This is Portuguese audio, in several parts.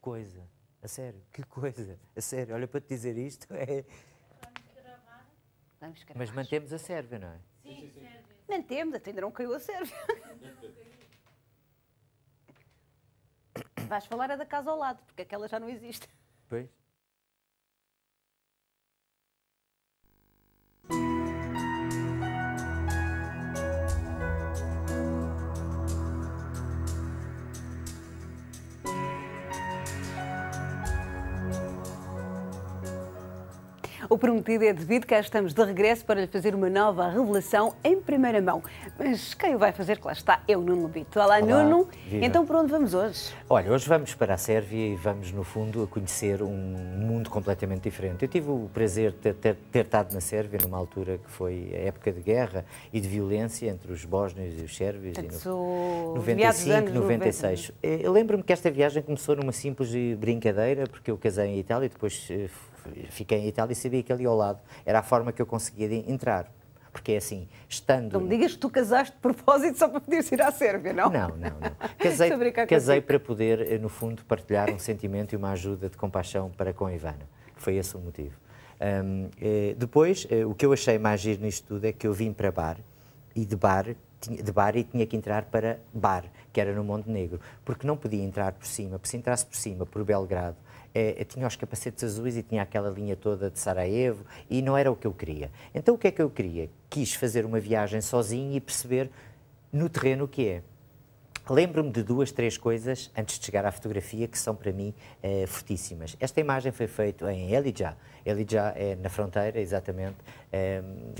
coisa. A sério, que coisa. A sério, olha, para te dizer isto é... Vamos gravar. Mas mantemos a Sérvia, não é? Sim, sim, sim. Mantemos, até ainda não caiu a Sérvia. Vais falar a da casa ao lado, porque aquela já não existe. Pois. O prometido é devido, cá estamos de regresso para lhe fazer uma nova revelação em primeira mão. Mas quem o vai fazer, que lá está, é o Nuno Lubito. Olá, Olá Nuno. Então, para onde vamos hoje? Olha, hoje vamos para a Sérvia e vamos, no fundo, a conhecer um mundo completamente diferente. Eu tive o prazer de ter, ter estado na Sérvia numa altura que foi a época de guerra e de violência entre os bósnios e os sérvios. No, 95, 96. Lembro-me que esta viagem começou numa simples brincadeira, porque eu casei em Itália e depois eh, fiquei em Itália e sabia que ali ao lado era a forma que eu conseguia de entrar. Porque é assim, estando. Não me digas que tu casaste de propósito só para poderes ir à Sérvia, não? Não, não, não. Casei, casei para poder, eh, no fundo, partilhar um sentimento e uma ajuda de compaixão para com a Ivana. Foi esse o motivo. Um, eh, depois, eh, o que eu achei mais giro nisto tudo é que eu vim para bar e de bar de bar e tinha que entrar para bar, que era no Montenegro, porque não podia entrar por cima, porque se entrasse por cima, por Belgrado, é, é, tinha os capacetes azuis e tinha aquela linha toda de Sarajevo e não era o que eu queria. Então o que é que eu queria? Quis fazer uma viagem sozinho e perceber no terreno o que é. Lembro-me de duas, três coisas antes de chegar à fotografia que são para mim eh, fortíssimas. Esta imagem foi feita em Elijah. Elijah é na fronteira, exatamente. Ehm,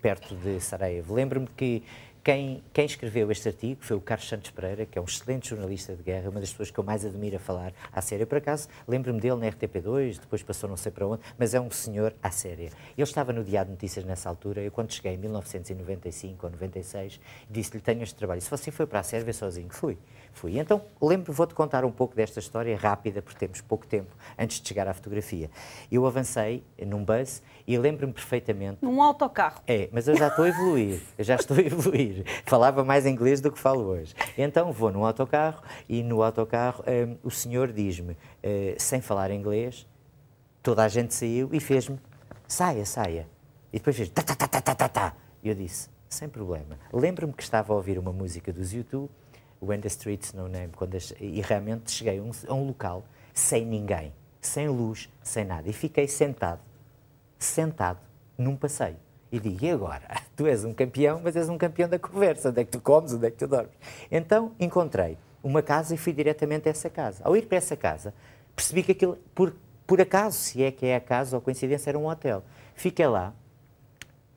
perto de Sarajevo. Lembro-me que quem, quem, escreveu este artigo foi o Carlos Santos Pereira, que é um excelente jornalista de guerra, uma das pessoas que eu mais admiro a falar à séria. Por acaso, lembro-me dele na RTP2, depois passou não sei para onde, mas é um senhor à séria. Ele estava no Diário de Notícias nessa altura, eu quando cheguei em 1995 ou 96, disse-lhe, tenho este trabalho. Se você foi para a Sérvia sozinho, fui. Fui. Então, lembro, vou-te contar um pouco desta história rápida, porque temos pouco tempo antes de chegar à fotografia. Eu avancei num bus e lembro-me perfeitamente... Num autocarro. É, mas eu já estou a evoluir, eu já estou a evoluir. Falava mais inglês do que falo hoje. Então vou num autocarro e no autocarro um, o senhor diz-me, uh, sem falar inglês, toda a gente saiu e fez-me, saia, saia. E depois fez, ta, tá, ta, tá, ta, tá, ta, ta, ta, E eu disse, sem problema. Lembro-me que estava a ouvir uma música dos YouTube, When the Streets No Name, quando as, e realmente cheguei a um, a um local sem ninguém, sem luz, sem nada. E fiquei sentado, sentado, num passeio e digo, e agora? Tu és um campeão, mas és um campeão da conversa, onde é que tu comes, onde é que tu dormes? Então encontrei uma casa e fui diretamente a essa casa. Ao ir para essa casa, percebi que aquilo, por, por acaso, se é que é acaso ou coincidência, era um hotel. Fiquei lá,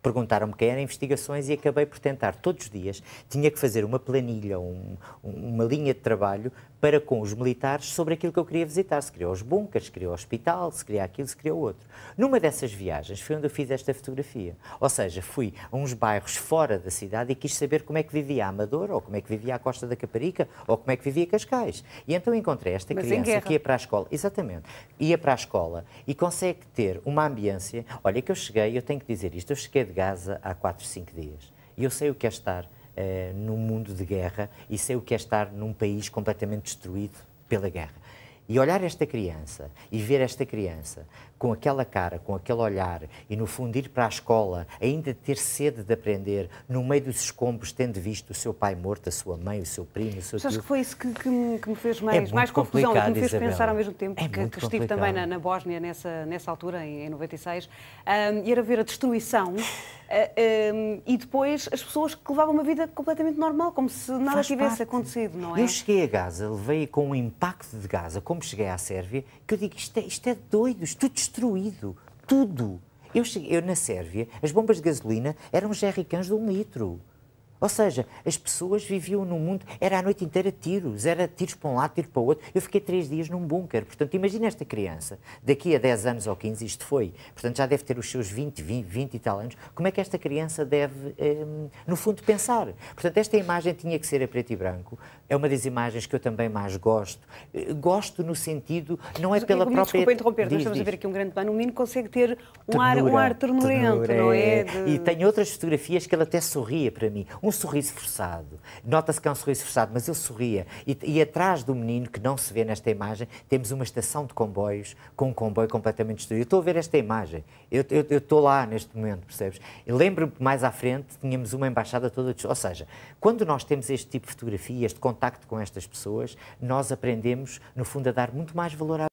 perguntaram-me quem era, investigações e acabei por tentar todos os dias. Tinha que fazer uma planilha, um, uma linha de trabalho para com os militares sobre aquilo que eu queria visitar. Se criou os bunkers, se criou o hospital, se criou aquilo, se criou outro. Numa dessas viagens foi onde eu fiz esta fotografia. Ou seja, fui a uns bairros fora da cidade e quis saber como é que vivia a Amador, ou como é que vivia a Costa da Caparica, ou como é que vivia Cascais. E então encontrei esta Mas criança que ia para a escola. Exatamente. Ia para a escola e consegue ter uma ambiência. Olha, que eu cheguei, eu tenho que dizer isto, eu cheguei de Gaza há 4, 5 dias. E eu sei o que é estar uh, num mundo de guerra e sei o que é estar num país completamente destruído pela guerra. E olhar esta criança e ver esta criança com aquela cara, com aquele olhar e no fundo ir para a escola, ainda ter sede de aprender, no meio dos escombros, tendo visto o seu pai morto, a sua mãe, o seu primo, o seu Acho tio. Acho que foi isso que, que, me, que me, fez mais, é mais confusão, que me fez Isabel. pensar ao mesmo tempo, é que, que estive também na, na, Bósnia nessa, nessa altura, em, em 96, um, e era ver a destruição eh, ehm, e depois as pessoas que levavam uma vida completamente normal, como se nada Faz tivesse parte. acontecido, não é? Eu cheguei a Gaza, levei com um impacto de Gaza, como cheguei à Sérvia, que eu digo, isto é, isto é doido, isto tudo destruído, tudo. Eu, cheguei, eu na Sérvia, as bombas de gasolina eram jerrycans de um litro. Ou seja, as pessoas viviam num mundo, era a noite inteira tiros, era tiros para um lado, tiros para o outro. Eu fiquei três dias num bunker. Portanto, imagina esta criança, daqui a 10 anos ou 15, isto foi, portanto já deve ter os seus 20, 20, 20 e tal anos, como é que esta criança deve, hum, no fundo, pensar? Portanto, esta imagem tinha que ser a preto e branco. É uma das imagens que eu também mais gosto. Eh, gosto no sentido, não é mas, pela eh, própria... Desculpa interromper, diz, nós estamos diz. a ver aqui um grande pano. O menino consegue ter um ternura, ar, um ar ternurento, é? ternura, não é? De... E tem outras fotografias que ele até sorria para mim. Um um sorriso forçado. Nota-se que é um sorriso forçado, mas eu sorria. E, e, atrás do menino, que não se vê nesta imagem, temos uma estação de comboios com um comboio completamente destruído. Eu estou a ver esta imagem. Eu, eu, eu estou lá neste momento, percebes? lembro-me que mais à frente tínhamos uma embaixada toda. Ou seja, quando nós temos este tipo de fotografia, este contacto com estas pessoas, nós aprendemos, no fundo, a dar muito mais valor à